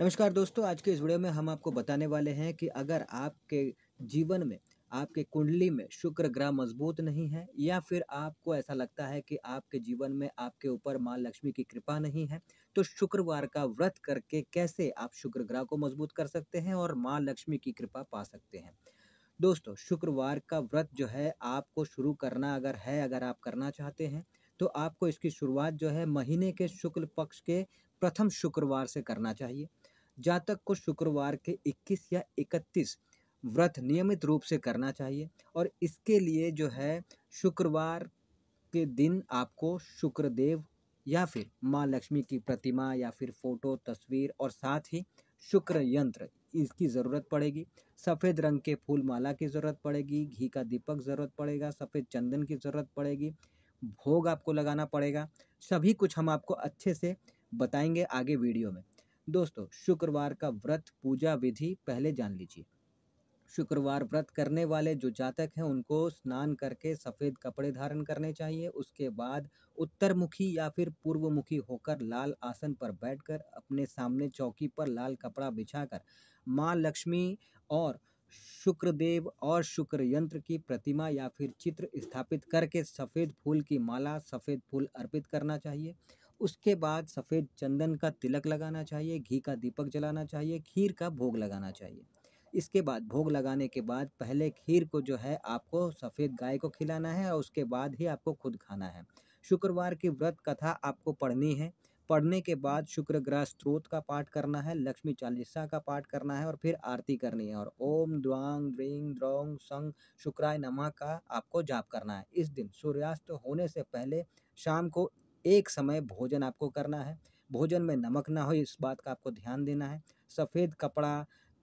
नमस्कार दोस्तों आज के इस वीडियो में हम आपको बताने वाले हैं कि अगर आपके जीवन में आपके कुंडली में शुक्र ग्रह मजबूत नहीं है या फिर आपको ऐसा लगता है कि आपके जीवन में आपके ऊपर माँ लक्ष्मी की कृपा नहीं है तो शुक्रवार का व्रत करके कैसे आप शुक्र ग्रह को मजबूत कर सकते हैं और माँ लक्ष्मी की कृपा पा सकते हैं दोस्तों शुक्रवार का व्रत जो है आपको शुरू करना अगर है अगर आप करना चाहते हैं तो आपको इसकी शुरुआत जो है महीने के शुक्ल पक्ष के प्रथम शुक्रवार से करना चाहिए जातक को शुक्रवार के 21 या 31 व्रत नियमित रूप से करना चाहिए और इसके लिए जो है शुक्रवार के दिन आपको शुक्रदेव या फिर माँ लक्ष्मी की प्रतिमा या फिर फोटो तस्वीर और साथ ही शुक्र यंत्र इसकी ज़रूरत पड़ेगी सफ़ेद रंग के फूल माला की ज़रूरत पड़ेगी घी का दीपक ज़रूरत पड़ेगा सफ़ेद चंदन की ज़रूरत पड़ेगी भोग आपको लगाना पड़ेगा सभी कुछ हम आपको अच्छे से बताएंगे आगे वीडियो में दोस्तों शुक्रवार का व्रत पूजा विधि पहले जान लीजिए शुक्रवार व्रत करने वाले जो जातक हैं उनको स्नान करके सफ़ेद कपड़े धारण करने चाहिए उसके बाद उत्तरमुखी या फिर पूर्वमुखी होकर लाल आसन पर बैठकर अपने सामने चौकी पर लाल कपड़ा बिछाकर माँ लक्ष्मी और शुक्रदेव और शुक्र यंत्र की प्रतिमा या फिर चित्र स्थापित करके सफ़ेद फूल की माला सफ़ेद फूल अर्पित करना चाहिए उसके बाद सफ़ेद चंदन का तिलक लगाना चाहिए घी का दीपक जलाना चाहिए खीर का भोग लगाना चाहिए इसके बाद भोग लगाने के बाद पहले खीर को जो है आपको सफ़ेद गाय को खिलाना है और उसके बाद ही आपको खुद खाना है शुक्रवार की व्रत कथा आपको पढ़नी है पढ़ने के बाद शुक्र ग्रह स्त्रोत का पाठ करना है लक्ष्मी चालीसा का पाठ करना है और फिर आरती करनी है और ओम द्वांग द्रिंग द्रोंग संग शुक्राय नमः का आपको जाप करना है इस दिन सूर्यास्त होने से पहले शाम को एक समय भोजन आपको करना है भोजन में नमक ना हो इस बात का आपको ध्यान देना है सफ़ेद कपड़ा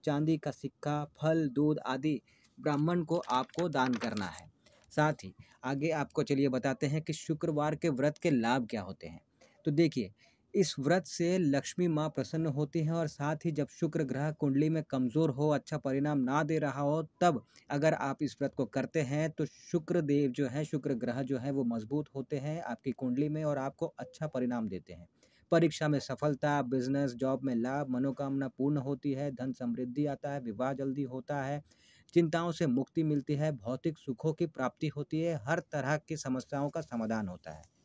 चांदी का सिक्का फल दूध आदि ब्राह्मण को आपको दान करना है साथ ही आगे आपको चलिए बताते हैं कि शुक्रवार के व्रत के लाभ क्या होते हैं तो देखिए इस व्रत से लक्ष्मी माँ प्रसन्न होती हैं और साथ ही जब शुक्र ग्रह कुंडली में कमज़ोर हो अच्छा परिणाम ना दे रहा हो तब अगर आप इस व्रत को करते हैं तो शुक्र देव जो है शुक्र ग्रह जो है वो मजबूत होते हैं आपकी कुंडली में और आपको अच्छा परिणाम देते हैं परीक्षा में सफलता बिजनेस जॉब में लाभ मनोकामना पूर्ण होती है धन समृद्धि आता है विवाह जल्दी होता है चिंताओं से मुक्ति मिलती है भौतिक सुखों की प्राप्ति होती है हर तरह की समस्याओं का समाधान होता है